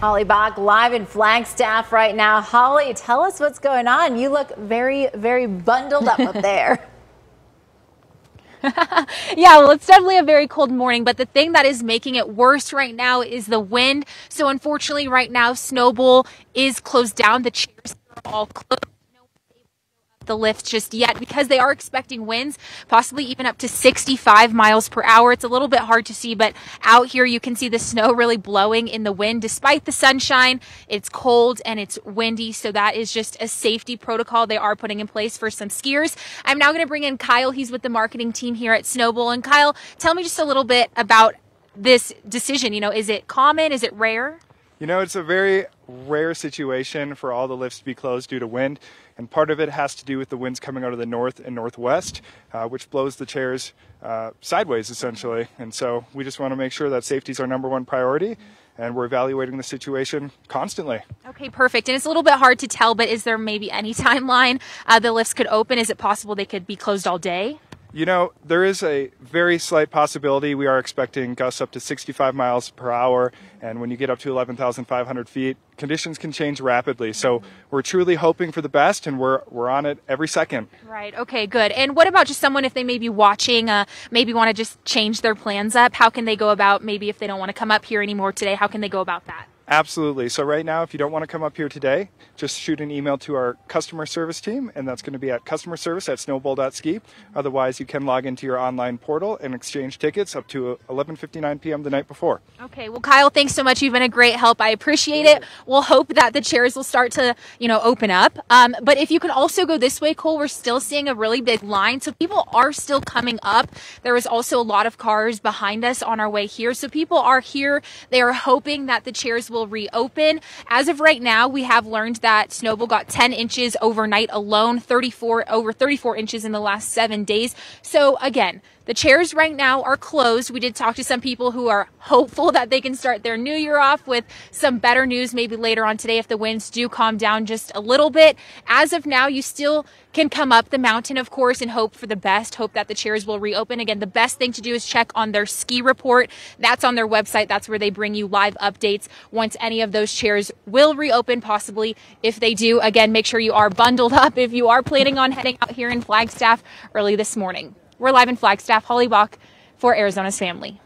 Holly Bach live in Flagstaff right now. Holly, tell us what's going on. You look very, very bundled up up there. yeah, well, it's definitely a very cold morning, but the thing that is making it worse right now is the wind. So, unfortunately, right now, Snowball is closed down. The chairs are all closed the lift just yet because they are expecting winds, possibly even up to 65 miles per hour. It's a little bit hard to see, but out here you can see the snow really blowing in the wind despite the sunshine. It's cold and it's windy, so that is just a safety protocol they are putting in place for some skiers. I'm now going to bring in Kyle. He's with the marketing team here at Snowball. And Kyle, tell me just a little bit about this decision. You know, is it common? Is it rare? You know, it's a very rare situation for all the lifts to be closed due to wind, and part of it has to do with the winds coming out of the north and northwest, uh, which blows the chairs uh, sideways essentially. And so we just want to make sure that safety is our number one priority. And we're evaluating the situation constantly. Okay, perfect. And it's a little bit hard to tell, but is there maybe any timeline uh, the lifts could open? Is it possible they could be closed all day? You know, there is a very slight possibility we are expecting gusts up to 65 miles per hour. And when you get up to 11,500 feet, conditions can change rapidly. So mm-hmm. we're truly hoping for the best and we're, we're on it every second. Right. Okay, good. And what about just someone if they may be watching, uh, maybe want to just change their plans up? How can they go about maybe if they don't want to come up here anymore today? How can they go about that? Absolutely. So right now, if you don't want to come up here today, just shoot an email to our customer service team, and that's going to be at customer service at snowball.ski. Otherwise, you can log into your online portal and exchange tickets up to 11.59 p.m. the night before. Okay. Well, Kyle, thanks so much. You've been a great help. I appreciate it. We'll hope that the chairs will start to, you know, open up. Um, but if you can also go this way, Cole, we're still seeing a really big line. So people are still coming up. There is also a lot of cars behind us on our way here. So people are here. They are hoping that the chairs will will reopen. As of right now, we have learned that Snowball got 10 inches overnight alone, 34 over 34 inches in the last seven days. So again, the chairs right now are closed. We did talk to some people who are hopeful that they can start their new year off with some better news maybe later on today if the winds do calm down just a little bit. As of now, you still can come up the mountain, of course, and hope for the best, hope that the chairs will reopen. Again, the best thing to do is check on their ski report. That's on their website. That's where they bring you live updates once any of those chairs will reopen, possibly if they do. Again, make sure you are bundled up if you are planning on heading out here in Flagstaff early this morning. We're live in Flagstaff, Holly Bach for Arizona's Family.